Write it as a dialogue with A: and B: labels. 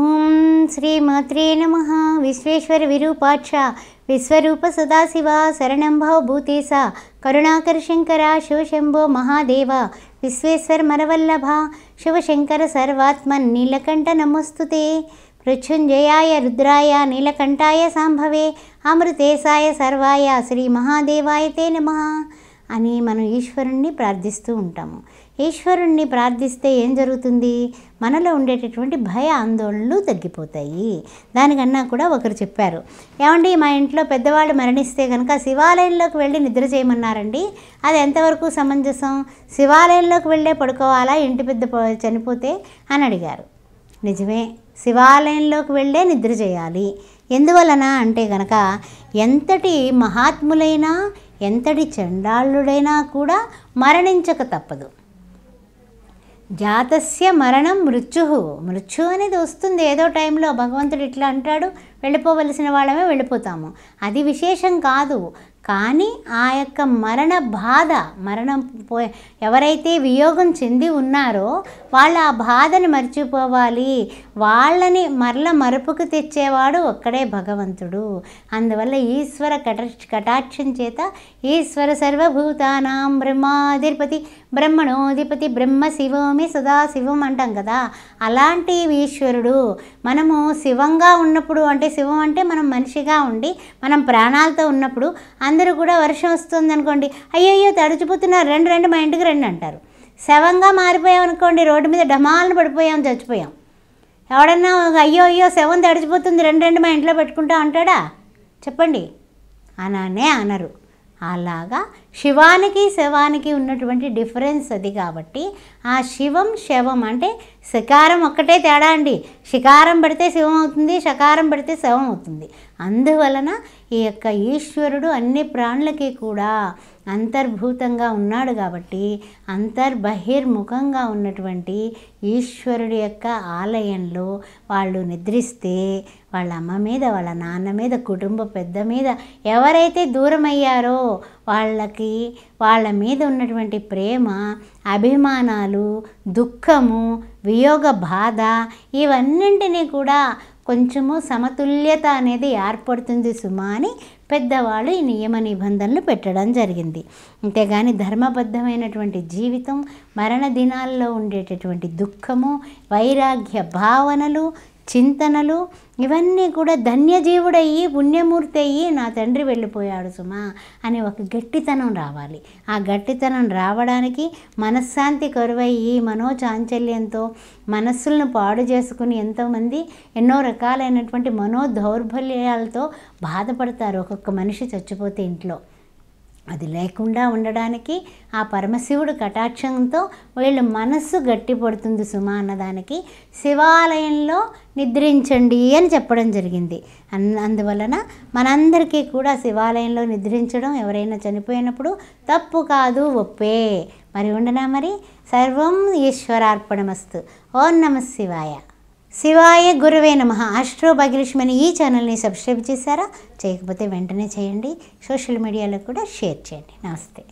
A: ఓం శ్రీమాత్రే నమ విశ్వేశ్వర విరూపాక్ష విశ్వరూప సదాశివ శరణం భూతేస కరుణాకర శంకర శివశంభో మహాదేవ విశ్వేశ్వర మరవల్లభ శివశంకర సర్వాత్మన్ నీలకంఠ నమస్తుతే మృత్యుంజయాయ రుద్రాయ నీలకంఠాయ సాంభవే అమృతేశాయ సర్వాయ శ్రీ మహాదేవాయ తే నమ అని మనం ఈశ్వరుణ్ణి ప్రార్థిస్తూ ఉంటాము ఈశ్వరుణ్ణి ప్రార్థిస్తే ఏం జరుగుతుంది మనలో ఉండేటటువంటి భయ ఆందోళనలు తగ్గిపోతాయి దానికన్నా కూడా ఒకరు చెప్పారు ఏమండి మా ఇంట్లో పెద్దవాళ్ళు మరణిస్తే కనుక శివాలయంలోకి వెళ్ళి నిద్ర చేయమన్నారండి అది ఎంతవరకు సమంజసం శివాలయంలోకి వెళ్ళే పడుకోవాలా ఇంటి పెద్ద చనిపోతే అని అడిగారు నిజమే శివాలయంలోకి వెళ్ళే నిద్ర చేయాలి ఎందువలన అంటే గనక ఎంతటి మహాత్ములైనా ఎంతటి చండాళ్ళుడైనా కూడా మరణించక తప్పదు జాతస్య మరణం మృత్యు మృత్యు అనేది వస్తుంది ఏదో టైంలో భగవంతుడు ఇట్లా అంటాడు వెళ్ళిపోవలసిన వాళ్ళమే వెళ్ళిపోతాము అది విశేషం కాదు కానీ ఆ యొక్క మరణ బాధ మరణం పో ఎవరైతే వియోగం చెంది ఉన్నారో వాళ్ళు ఆ బాధను మర్చిపోవాలి వాళ్ళని మరల మరుపుకు తెచ్చేవాడు ఒక్కడే భగవంతుడు అందువల్ల ఈశ్వర కటాక్ష కటాక్షం చేత ఈశ్వర సర్వభూతానాం బ్రహ్మాధిపతి బ్రహ్మణోధిపతి బ్రహ్మ శివోమి సదాశివం అంటాం కదా అలాంటి ఈశ్వరుడు మనము శివంగా ఉన్నప్పుడు అంటే శివం అంటే మనం మనిషిగా ఉండి మనం ప్రాణాలతో ఉన్నప్పుడు అందరూ కూడా వర్షం వస్తుంది అనుకోండి అయ్యయ్యో తడిచిపోతున్నారు రెండు రెండు మా ఇంటికి రెండు అంటారు శవంగా మారిపోయాం అనుకోండి రోడ్డు మీద డమాలను పడిపోయాం చచ్చిపోయాం ఎవడన్నా అయ్యో అయ్యో శవం తడిచిపోతుంది రెండు రెండు మా ఇంట్లో పెట్టుకుంటా అంటాడా చెప్పండి అనానే అనరు అలాగా శివానికి శవానికి ఉన్నటువంటి డిఫరెన్స్ అది కాబట్టి ఆ శివం శవం అంటే శకారం ఒక్కటే తేడా అండి శికారం పెడితే శివం అవుతుంది శకారం పెడితే శవం అవుతుంది అందువలన ఈ యొక్క ఈశ్వరుడు అన్ని ప్రాణులకి కూడా అంతర్భూతంగా ఉన్నాడు కాబట్టి అంతర్బహిర్ముఖంగా ఉన్నటువంటి ఈశ్వరుడి యొక్క ఆలయంలో వాళ్ళు నిద్రిస్తే వాళ్ళ అమ్మ మీద వాళ్ళ నాన్న మీద కుటుంబ పెద్ద మీద ఎవరైతే దూరమయ్యారో వాళ్ళకి వాళ్ళ మీద ఉన్నటువంటి ప్రేమ అభిమానాలు దుఃఖము వియోగ బాధ ఇవన్నింటినీ కూడా కొంచెము సమతుల్యత అనేది ఏర్పడుతుంది సుమా అని పెద్దవాళ్ళు ఈ నియమ నిబంధనలు పెట్టడం జరిగింది అంతేగాని ధర్మబద్ధమైనటువంటి జీవితం మరణ దినాల్లో ఉండేటటువంటి దుఃఖము వైరాగ్య భావనలు చింతనలు ఇవన్నీ కూడా ధన్యజీవుడయ్యి పుణ్యమూర్తి అయ్యి నా తండ్రి వెళ్ళిపోయాడు సుమా అనే ఒక గట్టితనం రావాలి ఆ గట్టితనం రావడానికి మనశ్శాంతి మనో మనోచాంచల్యంతో మనస్సులను పాడు చేసుకుని ఎంతోమంది ఎన్నో రకాలైనటువంటి మనో దౌర్బల్యాలతో బాధపడతారు ఒక్కొక్క మనిషి చచ్చిపోతే ఇంట్లో అది లేకుండా ఉండడానికి ఆ పరమశివుడు కటాక్షంతో వీళ్ళ మనస్సు గట్టిపడుతుంది సుమా అన్నదానికి శివాలయంలో నిద్రించండి అని చెప్పడం జరిగింది అన్ అందువలన మనందరికీ కూడా శివాలయంలో నిద్రించడం ఎవరైనా చనిపోయినప్పుడు తప్పు కాదు ఒప్పే మరి ఉండనా మరి సర్వం ఈశ్వరార్పణమస్తు ఓం నమ శివాయ శివాయ గురువే నమ ఆస్ట్రో భాగ్యలక్ష్మి ఈ ఛానల్ని సబ్స్క్రైబ్ చేశారా చేయకపోతే వెంటనే చేయండి సోషల్ మీడియాలో కూడా షేర్ చేయండి నమస్తే